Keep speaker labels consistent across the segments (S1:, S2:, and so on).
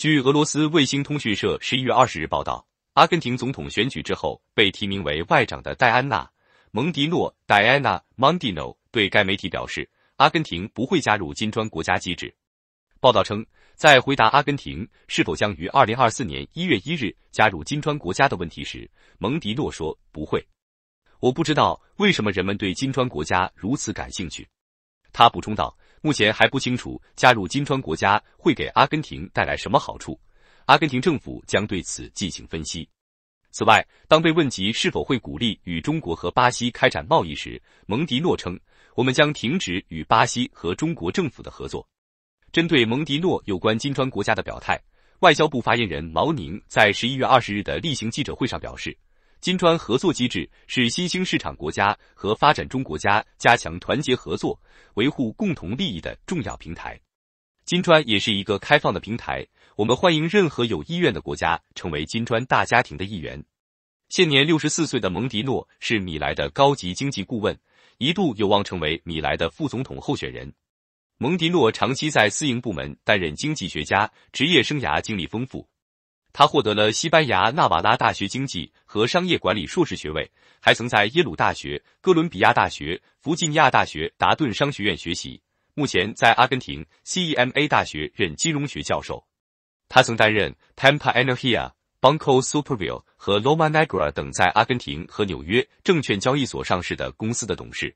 S1: 据俄罗斯卫星通讯社十一月二十日报道，阿根廷总统选举之后被提名为外长的戴安娜·蒙迪诺 （Diana Mondino） 对该媒体表示，阿根廷不会加入金砖国家机制。报道称，在回答阿根廷是否将于二零二四年一月一日加入金砖国家的问题时，蒙迪诺说：“不会，我不知道为什么人们对金砖国家如此感兴趣。”他补充道。目前还不清楚加入金砖国家会给阿根廷带来什么好处，阿根廷政府将对此进行分析。此外，当被问及是否会鼓励与中国和巴西开展贸易时，蒙迪诺称：“我们将停止与巴西和中国政府的合作。”针对蒙迪诺有关金砖国家的表态，外交部发言人毛宁在十一月二十日的例行记者会上表示。金砖合作机制是新兴市场国家和发展中国家加强团结合作、维护共同利益的重要平台。金砖也是一个开放的平台，我们欢迎任何有意愿的国家成为金砖大家庭的一员。现年六十四岁的蒙迪诺是米莱的高级经济顾问，一度有望成为米莱的副总统候选人。蒙迪诺长期在私营部门担任经济学家，职业生涯经历丰富。他获得了西班牙纳瓦拉大学经济和商业管理硕士学位，还曾在耶鲁大学、哥伦比亚大学、弗吉尼亚大学达顿商学院学习。目前在阿根廷 CEMA 大学任金融学教授。他曾担任 Pampa Energia、Banco SuperVia 和 Loma Negra 等在阿根廷和纽约证券交易所上市的公司的董事。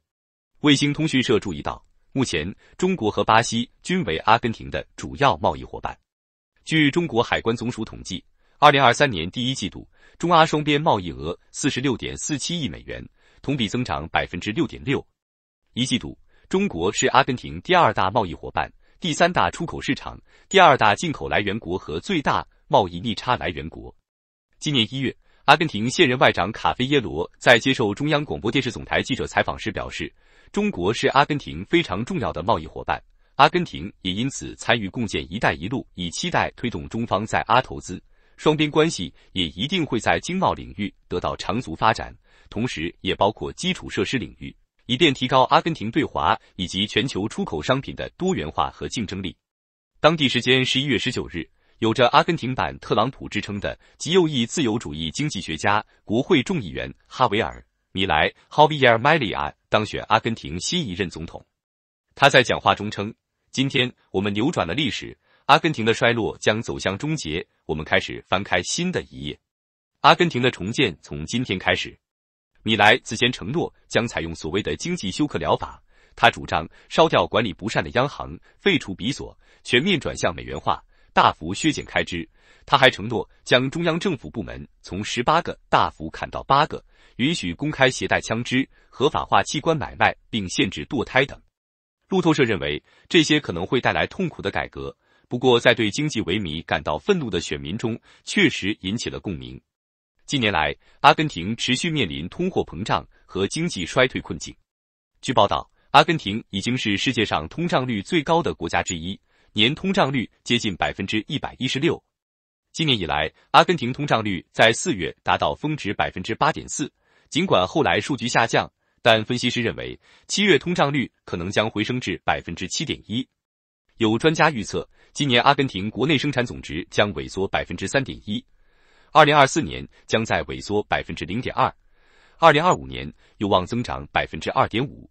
S1: 卫星通讯社注意到，目前中国和巴西均为阿根廷的主要贸易伙伴。据中国海关总署统计，二零二三年第一季度中阿双边贸易额四十六点四七亿美元，同比增长百分之六点六。一季度，中国是阿根廷第二大贸易伙伴、第三大出口市场、第二大进口来源国和最大贸易逆差来源国。今年一月，阿根廷现任外长卡菲耶罗在接受中央广播电视总台记者采访时表示：“中国是阿根廷非常重要的贸易伙伴。”阿根廷也因此参与共建“一带一路”，以期待推动中方在阿投资。双边关系也一定会在经贸领域得到长足发展，同时也包括基础设施领域，以便提高阿根廷对华以及全球出口商品的多元化和竞争力。当地时间十一月十九日，有着阿根廷版特朗普之称的极右翼自由主义经济学家、国会众议员哈维尔·米莱 （Javier m i l 当选阿根廷新一任总统。他在讲话中称。今天我们扭转了历史，阿根廷的衰落将走向终结。我们开始翻开新的一页，阿根廷的重建从今天开始。米莱此前承诺将采用所谓的经济休克疗法，他主张烧掉管理不善的央行，废除比索，全面转向美元化，大幅削减开支。他还承诺将中央政府部门从十八个大幅砍到八个，允许公开携带枪支，合法化器官买卖，并限制堕胎等。路透社认为，这些可能会带来痛苦的改革。不过，在对经济萎靡感到愤怒的选民中，确实引起了共鸣。近年来，阿根廷持续面临通货膨胀和经济衰退困境。据报道，阿根廷已经是世界上通胀率最高的国家之一，年通胀率接近百分之一百一十六。今年以来，阿根廷通胀率在四月达到峰值百分之八点四，尽管后来数据下降。但分析师认为，七月通胀率可能将回升至百分之七点一。有专家预测，今年阿根廷国内生产总值将萎缩百分之三点一，二零二四年将在萎缩百分之零点二，二零二五年有望增长百分之二点五。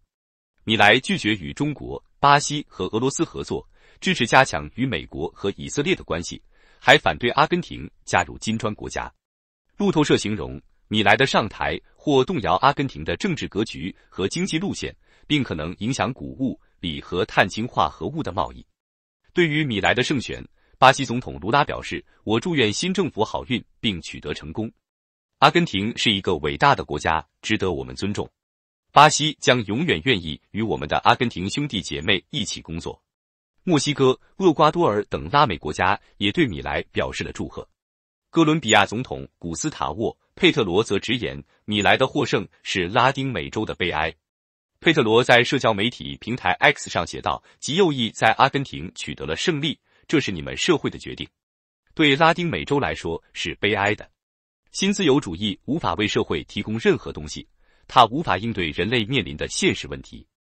S1: 米莱拒绝与中国、巴西和俄罗斯合作，支持加强与美国和以色列的关系，还反对阿根廷加入金砖国家。路透社形容。米莱的上台或动摇阿根廷的政治格局和经济路线，并可能影响谷物、锂和碳氢化合物的贸易。对于米莱的胜选，巴西总统卢拉表示：“我祝愿新政府好运并取得成功。阿根廷是一个伟大的国家，值得我们尊重。巴西将永远愿意与我们的阿根廷兄弟姐妹一起工作。”墨西哥、厄瓜多尔等拉美国家也对米莱表示了祝贺。哥伦比亚总统古斯塔沃。佩特罗则直言，米莱的获胜是拉丁美洲的悲哀。佩特罗在社交媒体平台 X 上写道：“极右翼在阿根廷取得了胜利，这是你们社会的决定，对拉丁美洲来说是悲哀的。新自由主义无法为社会提供任何东西，它无法应对人类面临的现实问题。”